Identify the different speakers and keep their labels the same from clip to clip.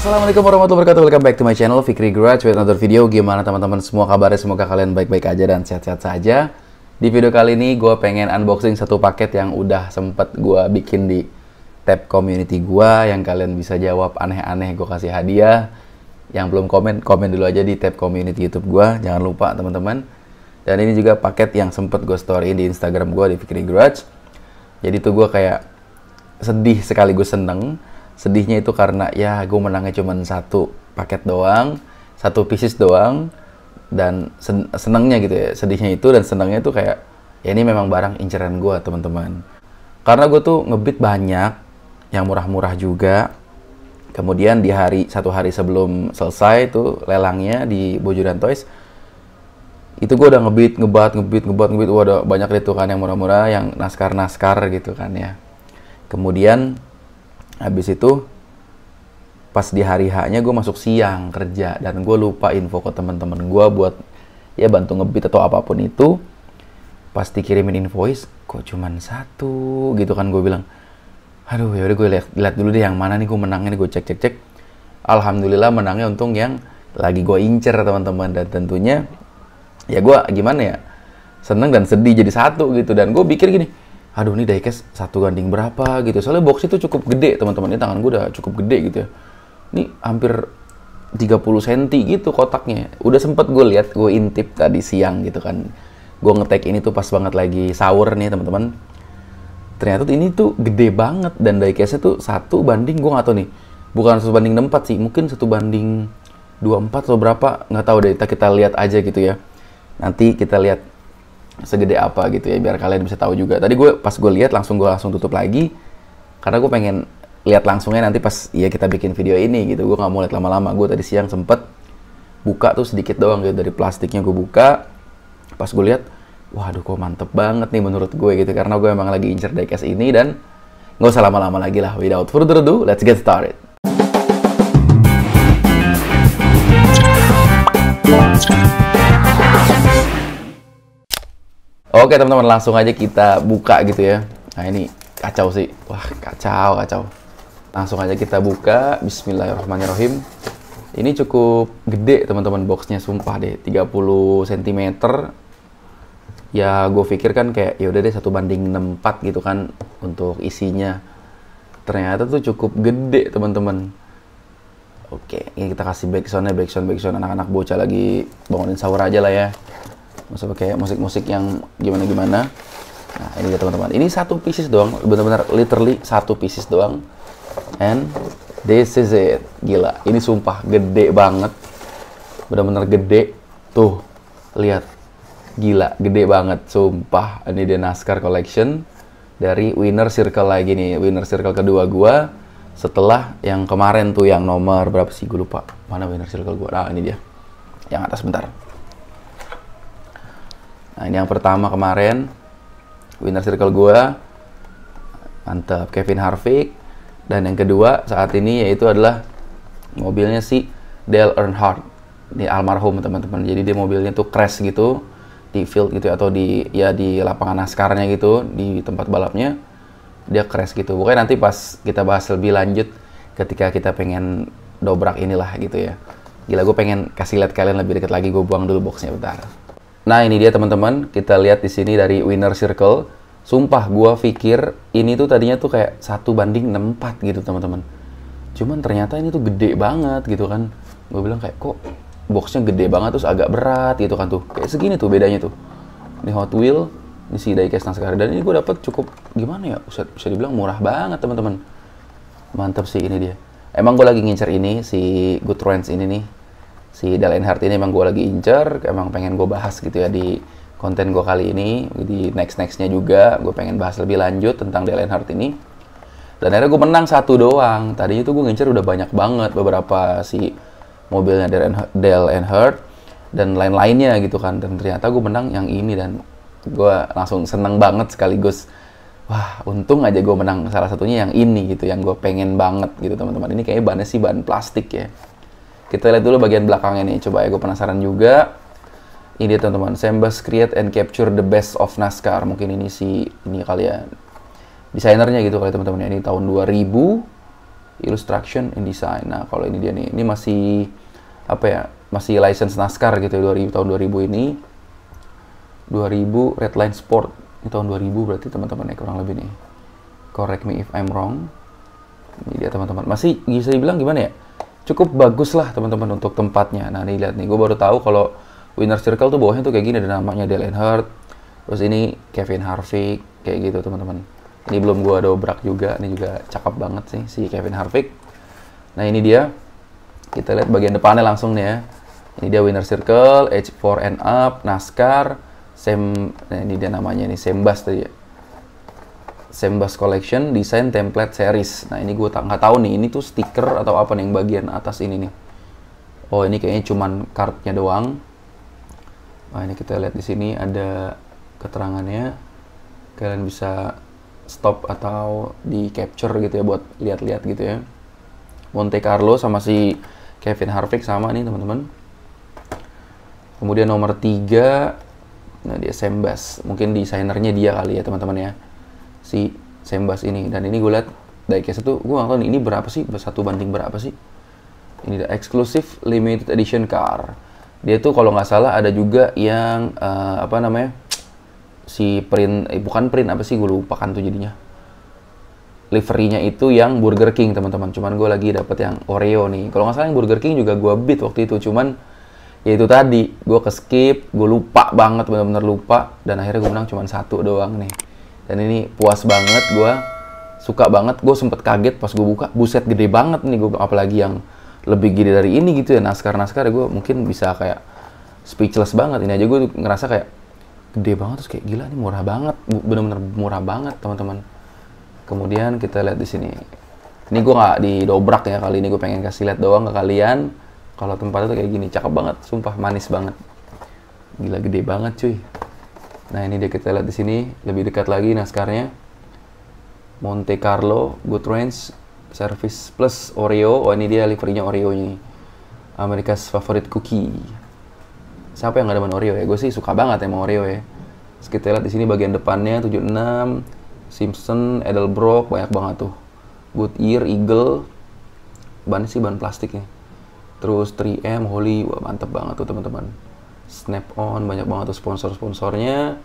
Speaker 1: Assalamualaikum warahmatullahi wabarakatuh. Welcome back to my channel Fikri Garage with another video. Gimana teman-teman semua kabarnya? Semoga kalian baik-baik aja dan sehat-sehat saja. Di video kali ini gue pengen unboxing satu paket yang udah sempet gue bikin di tab community gue yang kalian bisa jawab aneh-aneh gue kasih hadiah. Yang belum komen, komen dulu aja di tab community YouTube gue. Jangan lupa teman-teman. Dan ini juga paket yang sempet gue storyin di Instagram gue di Fikri Garage. Jadi tuh gue kayak sedih sekaligus seneng sedihnya itu karena ya gue menangnya cuma satu paket doang satu pieces doang dan sen senangnya gitu ya sedihnya itu dan senangnya itu kayak ya ini memang barang inceran gue teman-teman karena gue tuh ngebit banyak yang murah-murah juga kemudian di hari satu hari sebelum selesai tuh lelangnya di Bojuran Toys itu gue udah ngebit ngebat ngebit ngebat ngebit wah ada banyak deh kan yang murah-murah yang naskar naskar gitu kan ya kemudian habis itu pas di hari H-nya gue masuk siang kerja dan gue lupa info ke teman-teman gue buat ya bantu ngebit atau apapun itu pasti kirimin invoice kok cuman satu gitu kan gue bilang aduh ya udah gue lihat lihat dulu deh yang mana nih gue menangnya gue cek cek cek alhamdulillah menangnya untung yang lagi gue incer teman-teman dan tentunya ya gue gimana ya seneng dan sedih jadi satu gitu dan gue pikir gini aduh ini diecast satu ganding berapa gitu soalnya box itu cukup gede teman-teman ini tangan gue udah cukup gede gitu ya ini hampir 30 cm gitu kotaknya udah sempet gue lihat gue intip tadi siang gitu kan gue ngetek ini tuh pas banget lagi sahur nih teman-teman ternyata ini tuh gede banget dan diecastnya tuh satu banding gue nggak tau nih bukan satu banding empat sih mungkin satu banding dua empat atau berapa nggak tahu deh kita, kita lihat aja gitu ya nanti kita lihat segede apa gitu ya biar kalian bisa tahu juga tadi gue pas gue lihat langsung gue langsung tutup lagi karena gue pengen lihat langsungnya nanti pas ya kita bikin video ini gitu gue nggak mau lihat lama-lama gue tadi siang sempet buka tuh sedikit doang gitu dari plastiknya gue buka pas gue lihat waduh kok mantep banget nih menurut gue gitu karena gue emang lagi incer diecast ini dan nggak usah lama-lama lagi lah without further ado let's get started Oke teman-teman langsung aja kita buka gitu ya. Nah ini kacau sih. Wah kacau kacau. Langsung aja kita buka. Bismillahirrahmanirrahim. Ini cukup gede teman-teman boxnya sumpah deh 30 cm. Ya gue pikir kan kayak yaudah deh satu banding 64 gitu kan untuk isinya. Ternyata tuh cukup gede teman-teman. Oke, ini kita kasih backsoundnya, backsound, backsound anak-anak bocah lagi bangunin sahur aja lah ya maksudnya kayak musik-musik yang gimana-gimana nah ini dia teman-teman ini satu pieces doang benar-benar literally satu pieces doang and this is it gila ini sumpah gede banget benar-benar gede tuh lihat gila gede banget sumpah ini dia NASCAR collection dari winner circle lagi nih winner circle kedua gua setelah yang kemarin tuh yang nomor berapa sih gue lupa mana winner circle gua nah ini dia yang atas bentar Nah, ini yang pertama kemarin winner circle gue mantap Kevin Harvick dan yang kedua saat ini yaitu adalah mobilnya si Dale Earnhardt di almarhum teman-teman jadi dia mobilnya tuh crash gitu di field gitu ya, atau di ya di lapangan naskarnya gitu di tempat balapnya dia crash gitu pokoknya nanti pas kita bahas lebih lanjut ketika kita pengen dobrak inilah gitu ya gila gue pengen kasih lihat kalian lebih dekat lagi gue buang dulu boxnya bentar Nah ini dia teman-teman, kita lihat di sini dari winner circle. Sumpah gue pikir ini tuh tadinya tuh kayak satu banding 64 gitu teman-teman. Cuman ternyata ini tuh gede banget gitu kan. Gue bilang kayak kok boxnya gede banget terus agak berat gitu kan tuh. Kayak segini tuh bedanya tuh. Ini Hot Wheel, ini si diecast sekarang Dan ini gue dapet cukup gimana ya, bisa, bisa dibilang murah banget teman-teman. Mantap sih ini dia. Emang gue lagi ngincer ini, si Good Friends ini nih si Dalen Hart ini emang gue lagi incer, emang pengen gue bahas gitu ya di konten gue kali ini, di next-nextnya juga, gue pengen bahas lebih lanjut tentang Dalen Hart ini. Dan akhirnya gue menang satu doang, tadinya tuh gue ngincer udah banyak banget beberapa si mobilnya Dale Hart dan lain-lainnya gitu kan, dan ternyata gue menang yang ini dan gue langsung seneng banget sekaligus wah untung aja gue menang salah satunya yang ini gitu yang gue pengen banget gitu teman-teman ini kayaknya bannya sih ban plastik ya kita lihat dulu bagian belakangnya nih. Coba ya, gue penasaran juga. Ini dia teman-teman. Sembas create and capture the best of NASCAR. Mungkin ini si ini kalian ya. Desainernya gitu kali teman-teman. ya. Ini tahun 2000. Illustration and design. Nah, kalau ini dia nih. Ini masih apa ya? Masih license NASCAR gitu 2000 ya, tahun 2000 ini. 2000 Redline Sport. Ini tahun 2000 berarti teman-teman ya kurang lebih nih. Correct me if I'm wrong. Ini dia teman-teman. Masih bisa dibilang gimana ya? cukup bagus lah teman-teman untuk tempatnya. Nah ini lihat nih, gue baru tahu kalau Winner Circle tuh bawahnya tuh kayak gini ada namanya Dale Earnhardt. Terus ini Kevin Harvick kayak gitu teman-teman. Ini belum gue dobrak juga, ini juga cakep banget sih si Kevin Harvick. Nah ini dia, kita lihat bagian depannya langsung nih ya. Ini dia Winner Circle, H4 and Up, NASCAR, Sam, nah ini dia namanya nih, Sembas tadi ya. Sembas Collection Design Template Series. Nah ini gue nggak tahu nih, ini tuh stiker atau apa nih yang bagian atas ini nih. Oh ini kayaknya cuman kartnya doang. Nah ini kita lihat di sini ada keterangannya. Kalian bisa stop atau di capture gitu ya buat lihat-lihat gitu ya. Monte Carlo sama si Kevin Harvick sama nih teman-teman. Kemudian nomor tiga Nah, dia Sembas. Mungkin desainernya dia kali ya, teman-teman ya si Sembas ini dan ini gue lihat diecast itu gue nonton ini berapa sih satu banding berapa sih ini the eksklusif limited edition car dia tuh kalau nggak salah ada juga yang uh, apa namanya si print eh, bukan print apa sih gue lupakan tuh jadinya liverynya itu yang Burger King teman-teman cuman gue lagi dapet yang Oreo nih kalau nggak salah yang Burger King juga gue beat waktu itu cuman ya itu tadi gue ke skip gue lupa banget bener-bener lupa dan akhirnya gue menang cuman satu doang nih dan ini puas banget gue suka banget gue sempet kaget pas gue buka buset gede banget nih gue apalagi yang lebih gede dari ini gitu ya naskar naskar gue mungkin bisa kayak speechless banget ini aja gue ngerasa kayak gede banget terus kayak gila nih murah banget bener-bener murah banget teman-teman kemudian kita lihat di sini ini gue nggak didobrak ya kali ini gue pengen kasih lihat doang ke kalian kalau tempatnya tuh kayak gini cakep banget sumpah manis banget gila gede banget cuy Nah ini dia kita lihat di sini lebih dekat lagi naskarnya. Monte Carlo, Good Range, Service Plus Oreo. Oh ini dia livernya Oreo ini. America's favorite cookie. Siapa yang nggak demen Oreo ya? Gue sih suka banget emang Oreo ya. Terus kita lihat di sini bagian depannya 76, Simpson, Edelbrock, banyak banget tuh. Good Ear, Eagle, ban sih ban plastiknya. Terus 3M, Holy, wah mantep banget tuh teman-teman. Snap On banyak banget tuh sponsor-sponsornya.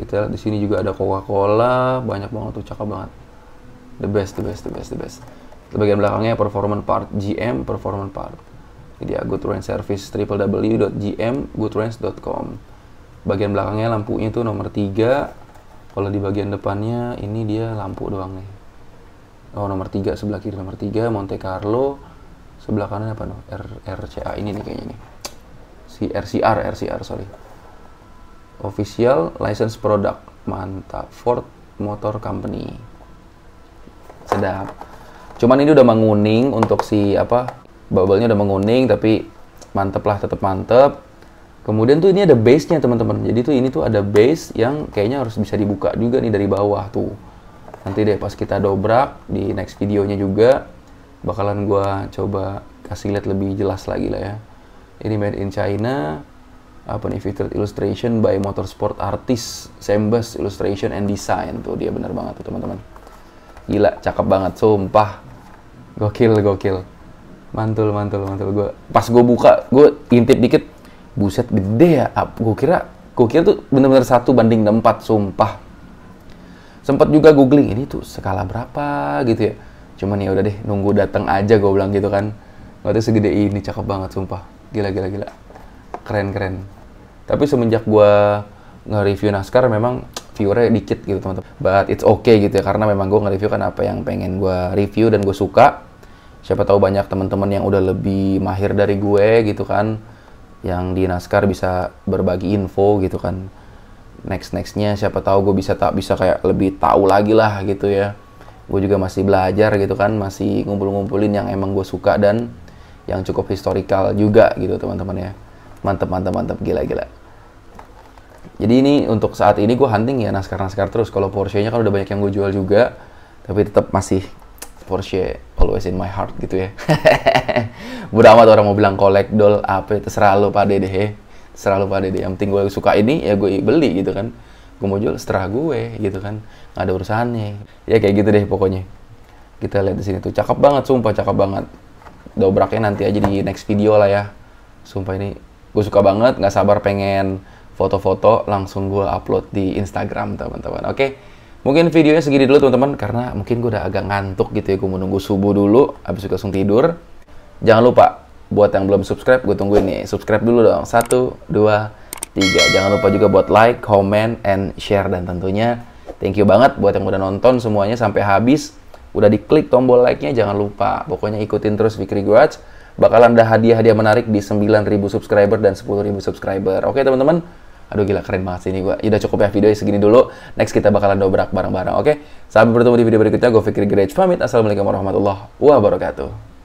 Speaker 1: Kita lihat di sini juga ada Coca-Cola, banyak banget tuh cakep banget. The best, the best, the best, the best. Di bagian belakangnya performance part GM, performance part. Jadi ya, Good Range Service www.gmgoodrange.com. Bagian belakangnya lampunya tuh nomor 3. Kalau di bagian depannya ini dia lampu doang nih. Oh, nomor 3 sebelah kiri nomor 3 Monte Carlo. Sebelah kanan apa no? RCA ini nih kayaknya nih si RCR RCR sorry official license product mantap Ford Motor Company sedap cuman ini udah menguning untuk si apa bubble-nya udah menguning tapi mantep lah tetap mantep kemudian tuh ini ada base-nya teman-teman jadi tuh ini tuh ada base yang kayaknya harus bisa dibuka juga nih dari bawah tuh nanti deh pas kita dobrak di next videonya juga bakalan gua coba kasih lihat lebih jelas lagi lah ya ini made in China apa nih featured illustration by motorsport artist Sembas illustration and design tuh dia bener banget tuh teman-teman gila cakep banget sumpah gokil gokil mantul mantul mantul gue pas gue buka gue intip dikit buset gede ya gue kira gue kira tuh bener-bener satu banding empat sumpah sempat juga googling ini tuh skala berapa gitu ya cuman ya udah deh nunggu datang aja gue bilang gitu kan waktu segede ini cakep banget sumpah gila gila gila keren keren tapi semenjak gue nge-review naskar memang viewernya dikit gitu teman-teman but it's okay gitu ya karena memang gue nge-review kan apa yang pengen gue review dan gue suka siapa tahu banyak teman-teman yang udah lebih mahir dari gue gitu kan yang di naskar bisa berbagi info gitu kan next nextnya siapa tahu gue bisa tak bisa kayak lebih tahu lagi lah gitu ya gue juga masih belajar gitu kan masih ngumpul-ngumpulin yang emang gue suka dan yang cukup historical juga gitu teman-teman ya mantep mantep mantep gila gila jadi ini untuk saat ini gue hunting ya naskar naskar terus kalau Porsche nya kan udah banyak yang gue jual juga tapi tetap masih Porsche always in my heart gitu ya Bodo amat orang mau bilang kolek dol apa ya, terserah lo pada deh terserah lo pada deh yang penting gue suka ini ya gue beli gitu kan gue mau jual setelah gue gitu kan nggak ada urusannya ya kayak gitu deh pokoknya kita lihat di sini tuh cakep banget sumpah cakep banget dobraknya nanti aja di next video lah ya. Sumpah ini gue suka banget, nggak sabar pengen foto-foto langsung gue upload di Instagram teman-teman. Oke, mungkin videonya segini dulu teman-teman karena mungkin gue udah agak ngantuk gitu ya. Gue menunggu subuh dulu, habis itu langsung tidur. Jangan lupa buat yang belum subscribe, gue tungguin nih. Subscribe dulu dong. Satu, dua, tiga. Jangan lupa juga buat like, comment, and share dan tentunya thank you banget buat yang udah nonton semuanya sampai habis udah diklik tombol like-nya jangan lupa. Pokoknya ikutin terus Fikri garage bakalan ada hadiah-hadiah menarik di 9.000 subscriber dan 10.000 subscriber. Oke teman-teman, Aduh gila keren banget sih ini gue. Udah cukup ya video segini dulu. Next kita bakalan dobrak bareng-bareng. Oke. Sampai bertemu di video berikutnya. Gue Fikri garage pamit. Assalamualaikum warahmatullahi wabarakatuh.